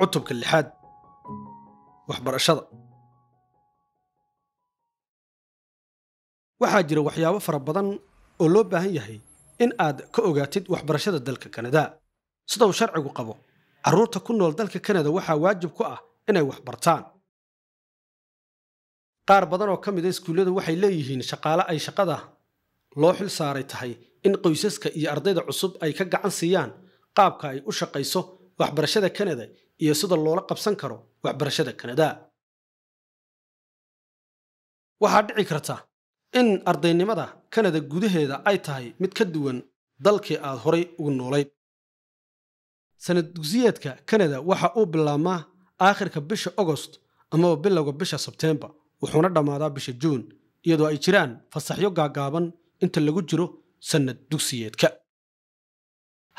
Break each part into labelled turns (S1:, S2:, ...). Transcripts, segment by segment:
S1: cutubka lixaad waxbarashada waxaa jira waxyaabo fara badan oo loo baahan yahay in aad ka ogaatid waxbarashada dalka kanada sidau sharcigu qabo carruurta ku nool dalka kanada waxaa waajib ku ah inay waxbartaan qaar badan oo ka mid a ah iskuulladu waxay leeyihiin shaqaale ay shaqada loo xil saaray tahay in qoysaska iyo ardayda cusub ay ka gacan siiyaan qaabka ay u shaqayso waxbarashada kanada iyo sida loola qabsan karo waxbarashada kanada waxaa dhici karta in ardaynimada kanada gudaheeda ay tahay mid ka duwan dalkii aad horay ugu noolayd sanad dugsiyeedka kanada waxa uu bilaabmaa aakhirka bisha ogost amaba bilowga bisha sebteembar wuxuuna dhammaadaa bisha juun iyadoo ay jiraan fasaxyo gaagaaban inta lagu jiro sannad dugsiyeedka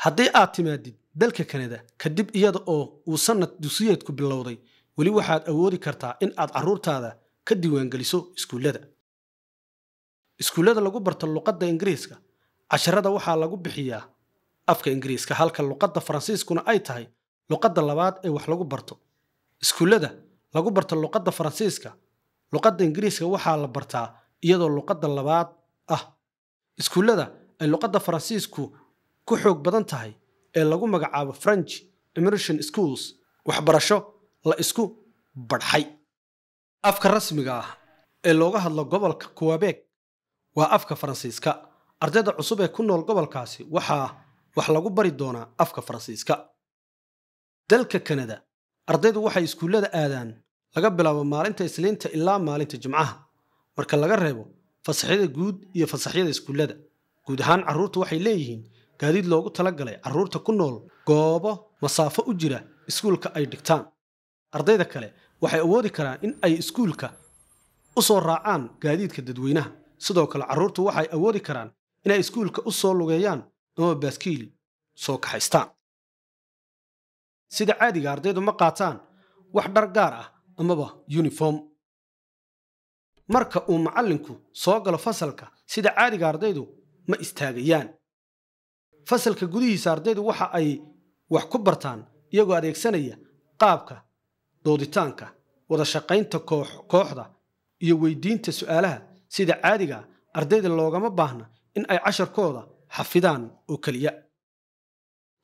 S1: haddii aad timaadid dalka kanada kadib iyada oo uu sanad dugsiyeedku bilowday weli waxaad awoodi kartaa in aad carruurtaada ka diiwaangeliso iskuullada iskuullada lagu barto luqadda ingiriiska casharada waxaa lagu bixiyaa afka ingiriiska halka luqadda faransiiskuna ay tahay luqadda labaad ee wax lagu barto iskuullada lagu barto luqadda faransiiska luqadda ingiriiska waxaa la bartaa iyadoo luqadda labaad ah iskuullada ay luqadda faransiisku ku xoog badan tahay ee lagu magacaabo french immersion schools waxbarasho la isku barxay afka rasmiga ah ee looga hadlo gobolka kuwabeeg waa afka faransiiska ardayda cusub ee ku nool gobolkaasi waxaa wax lagu bari doonaa afka faransiiska dalka kanada ardaydu waxay iskuullada aadaan laga bilaabo maalinta isliinta ilaa maalinta jimcaha marka laga reebo fasaxyada guud iyo fasaxyada iskuullada guud ahaan caruurta waxay leeyihiin gaadiid loogu talagalay caruurta ku nool goobo masaafo u jira iskuulka ay dhigtaan ardayda kale waxay awoodi karaan in ay iskuulka u soo raacaan gaadiidka dadweynaha sidoo kale carruurtu waxay awoodi karaan inay iskuulka u soo lugeeyaan ama baaskiili soo kaxaystaan sida caadiga ardaydu ma qaataan wax dhar gaar ah amaba yuniform marka uu macallinku soo galo fasalka sida caadiga ardaydu ma istaagayaan fasalka gudihiisa ardaydu waxa ay wax ku bartaan iyagoo adeegsanaya qaabka dooditaanka wada shaqaynta kooxda iyo weydiinta su'aalaha sida caadiga ah. ardayda loogama baahna in ay casharkooda xafidaan oo keliya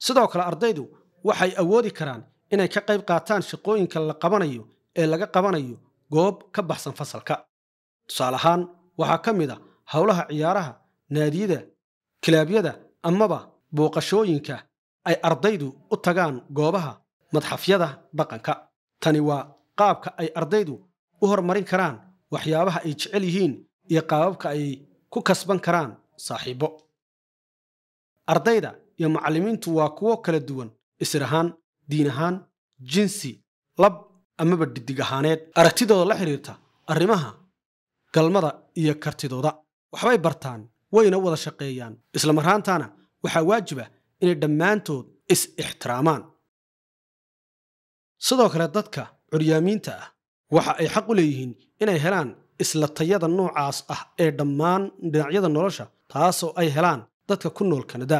S1: sidoo kale ardaydu waxay awoodi karaan inay ka qayb qaataan shaqooyinka la qabanayo ee laga qabanayo goob ka baxsan fasalka tusaale ahaan waxaa ka mid a ah howlaha ciyaaraha naadiyada kilaabyada amaba booqashooyinka ay ardaydu u tagaan goobaha madxafyada dhaqanka tani waa qaabka ay ardaydu u hormarin karaan waxyaabaha ay jecel yihiin iyo qaababka ay ku kasban karaan saaxiibbo ardayda iyo macallimiintu waa kuwo kala duwan isir ahaan diin ahaan jinsi lab amaba dhiddig ahaaneed aragtidooda la xidhiirta arrimaha galmada iyo kartidooda waxbay bartaan wayna wada shaqeeyaan isla waxaa waajib ah inay dhammaantood is-ixtiraamaan sidoo kale dadka curyaamiinta ah waxa ay xaq u leeyihiin inay helaan isla tayada noocaas ah ee dhammaan dhinacyada nolosha taasoo ay helaan dadka ku nool kanada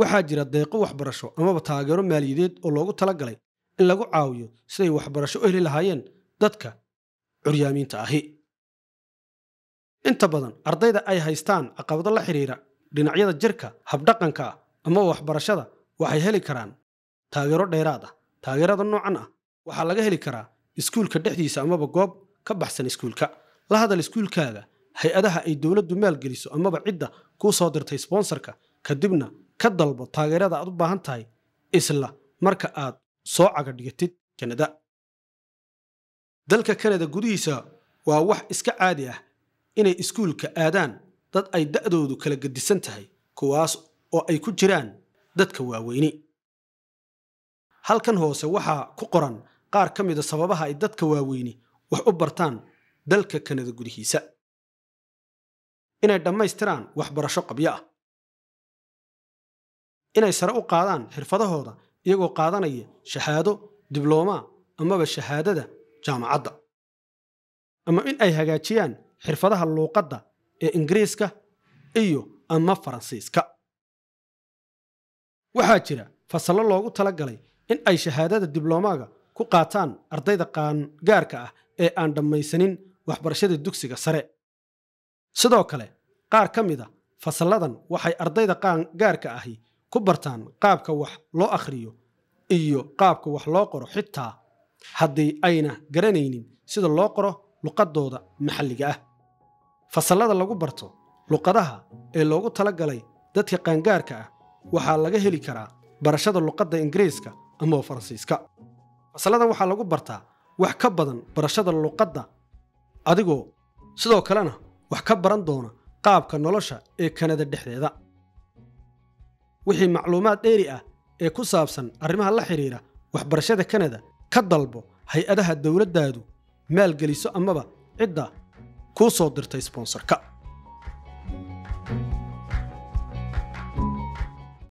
S1: waxaa jira deeqo waxbarasho amaba taageero maaliyadeed oo loogu tala galay in lagu caawiyo siday waxbarasho u heli lahaayeen dadka curyaamiinta ahi inta badan ardayda ay haystaan caqabado la xidhiira dhinacyada jirka habdhaqanka ah ama waxbarashada waxay heli karaan taageero dheeraad ah taageerada noocan ah waxaa laga heli karaa iskuulka dhexdiisa amaba goob ka baxsan iskuulka la hadal iskuulkaaga hay-adaha ay dowladdu maalgeliso amaba cidda kuu soo dirtay sbonsarka kadibna ka dalbo taageerada aad u baahan tahay isla marka aad soo cagadhigatid kanada dalka kanada gudihiisa waa wax iska caadi ah inay iskuulka aadaan dad ay da'doodu kala gedisan tahay kuwaas oo ay ku jiraan dadka waaweyni halkan hoose waxaa ku qoran qaar ka mida sababaha ay dadka waaweyni wax u bartaan dalka kanada gudihiisa inay dhammaystiraan waxbarasho qabyo ah inay sare u qaadaan xirfadahooda iyagoo qaadanaya shahaado diblooma amaba shahaadada jaamacadda ama in ay hagaajiyaan xirfadaha luuqadda ee ingiriiska iyo ama faransiiska waxaa jira fasallo loogu tala galay in ay shahaadada dibloomaga ku qaataan ardayda qaangaarka ah ee aan dhammaysanin waxbarashada dugsiga sare sidoo kale qaar ka mid a fasalladan waxay ardayda qaangaarka ahi ku bartaan qaabka wax loo akhriyo iyo qaabka wax loo qoro xitaa haddii ayna garanaynin sida loo qoro luqadooda maxalliga ah fasallada lagu barto luqadaha ee loogu talagalay dadka qaangaarka ah waxaa laga heli karaa barashada luqadda ingiriiska ama faransiiska fasalladan waxaa lagu bartaa wax ka badan barashada luqadda adigoo sidoo kalena wax ka baran doona qaabka nolosha ee kanada dhexdeeda wixii macluumaad dheeri ah ee ku saabsan arrimaha la xidhiira waxbarashada kanada ka dalbo hay-adaha dowladdaadu maalgeliso amaba cidda kuu soo dirtay sponsorka